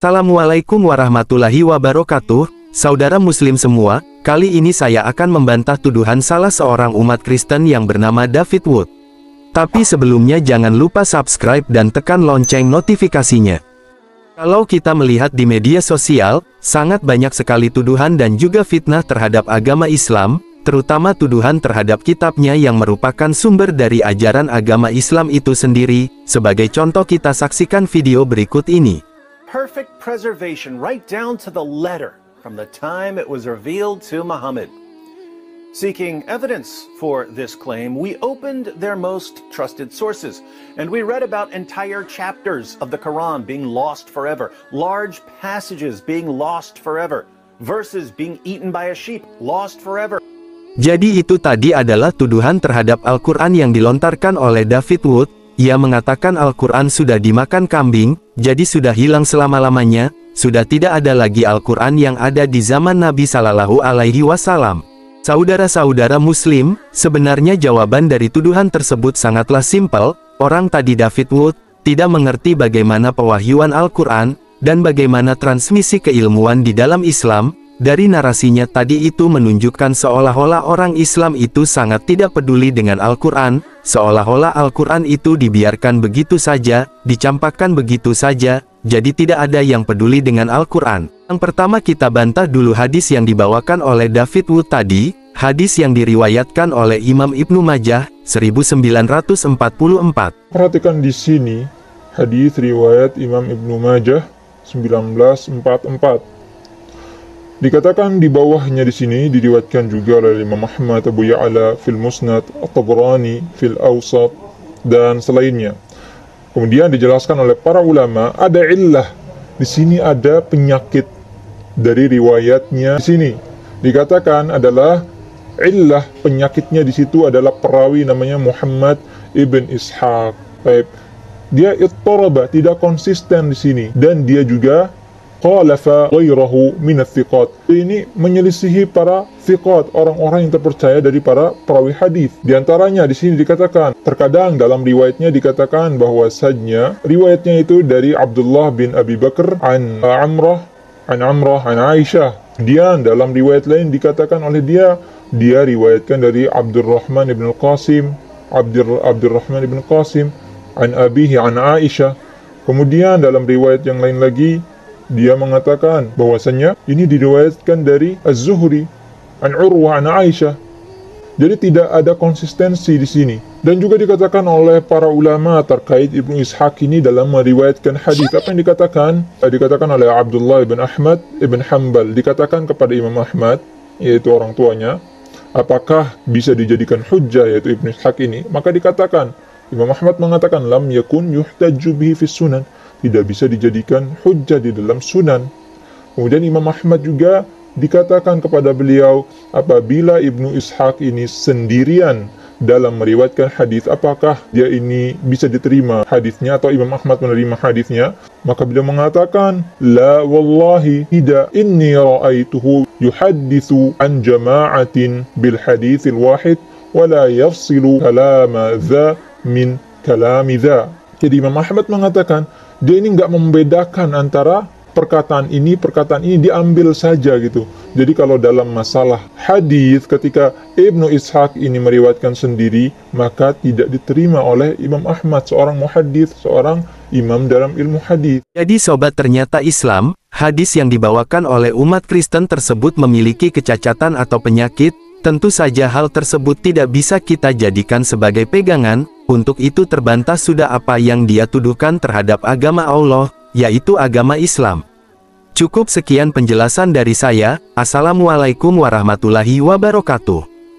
Assalamualaikum warahmatullahi wabarakatuh, saudara muslim semua, kali ini saya akan membantah tuduhan salah seorang umat Kristen yang bernama David Wood. Tapi sebelumnya jangan lupa subscribe dan tekan lonceng notifikasinya. Kalau kita melihat di media sosial, sangat banyak sekali tuduhan dan juga fitnah terhadap agama Islam, terutama tuduhan terhadap kitabnya yang merupakan sumber dari ajaran agama Islam itu sendiri, sebagai contoh kita saksikan video berikut ini. perfect preservation right down to the letter from the time it was revealed to Muhammad. Seeking evidence for this claim, we opened their most trusted sources, and we read about entire chapters of the Quran being lost forever, large passages being lost forever, verses being eaten by a sheep, lost forever. Jadi itu tadi adalah tuduhan terhadap Al-Quran yang dilontarkan oleh David Wood, Ia mengatakan Al-Quran sudah dimakan kambing, jadi sudah hilang selama-lamanya, sudah tidak ada lagi Al-Quran yang ada di zaman Nabi Sallallahu Alaihi Wasallam. Saudara-saudara Muslim, sebenarnya jawaban dari tuduhan tersebut sangatlah simpel, orang tadi David Wood, tidak mengerti bagaimana pewahyuan Al-Quran, dan bagaimana transmisi keilmuan di dalam Islam, dari narasinya tadi itu menunjukkan seolah-olah orang Islam itu sangat tidak peduli dengan Al-Quran, seolah-olah Al-Quran itu dibiarkan begitu saja, dicampakkan begitu saja, jadi tidak ada yang peduli dengan Al-Quran. Yang pertama kita bantah dulu hadis yang dibawakan oleh David Wood tadi, hadis yang diriwayatkan oleh Imam Ibnu Majah, 1944. Perhatikan di sini, hadis riwayat Imam Ibnu Majah, 1944 Dikatakan di bawahnya di sini diriwatkan juga oleh Imam Ahmad, Abu Ya'la, Fil Musnad, At-Tabrani, Fil Awsat, dan selainnya. Kemudian dijelaskan oleh para ulama, ada illah. Di sini ada penyakit dari riwayatnya di sini. Dikatakan adalah illah penyakitnya di situ adalah perawi namanya Muhammad ibn Ishaq. Baik. Dia ittaraba, tidak konsisten di sini dan dia juga khalafa ghairahu min thiqat. Ini menyelisihi para thiqat, orang-orang yang terpercaya dari para perawi hadis. Di antaranya di sini dikatakan, terkadang dalam riwayatnya dikatakan bahwa bahwasanya riwayatnya itu dari Abdullah bin Abi Bakar an Amrah an Amrah an Aisyah. Dia dalam riwayat lain dikatakan oleh dia dia riwayatkan dari Abdurrahman bin Qasim Abdur Abdurrahman bin Qasim an abihi an Aisyah. Kemudian dalam riwayat yang lain lagi dia mengatakan bahwasanya ini diriwayatkan dari Az-Zuhri, An Urwah, An Aisyah. Jadi tidak ada konsistensi di sini. Dan juga dikatakan oleh para ulama terkait Ibnu Ishaq ini dalam meriwayatkan hadis. Apa yang dikatakan? Eh, dikatakan oleh Abdullah bin Ahmad ibn Hanbal. Dikatakan kepada Imam Ahmad, yaitu orang tuanya, apakah bisa dijadikan hujjah yaitu Ibnu Ishaq ini? Maka dikatakan, Imam Ahmad mengatakan, Lam yakun yuhtajju bihi fis sunan tidak bisa dijadikan hujah di dalam sunan. Kemudian Imam Ahmad juga dikatakan kepada beliau apabila Ibnu Ishaq ini sendirian dalam meriwayatkan hadis apakah dia ini bisa diterima hadisnya atau Imam Ahmad menerima hadisnya maka beliau mengatakan la wallahi tidak inni ra'aituhu yuhaddithu an jama'atin bil hadis wahid wa la yafsilu kalama dha min kalami jadi Imam Ahmad mengatakan, dia ini nggak membedakan antara perkataan ini, perkataan ini diambil saja gitu. Jadi kalau dalam masalah hadis ketika Ibnu Ishaq ini meriwatkan sendiri, maka tidak diterima oleh Imam Ahmad, seorang muhadis, seorang imam dalam ilmu hadis. Jadi sobat ternyata Islam, hadis yang dibawakan oleh umat Kristen tersebut memiliki kecacatan atau penyakit, tentu saja hal tersebut tidak bisa kita jadikan sebagai pegangan, untuk itu terbantah sudah apa yang dia tuduhkan terhadap agama Allah, yaitu agama Islam. Cukup sekian penjelasan dari saya, Assalamualaikum warahmatullahi wabarakatuh.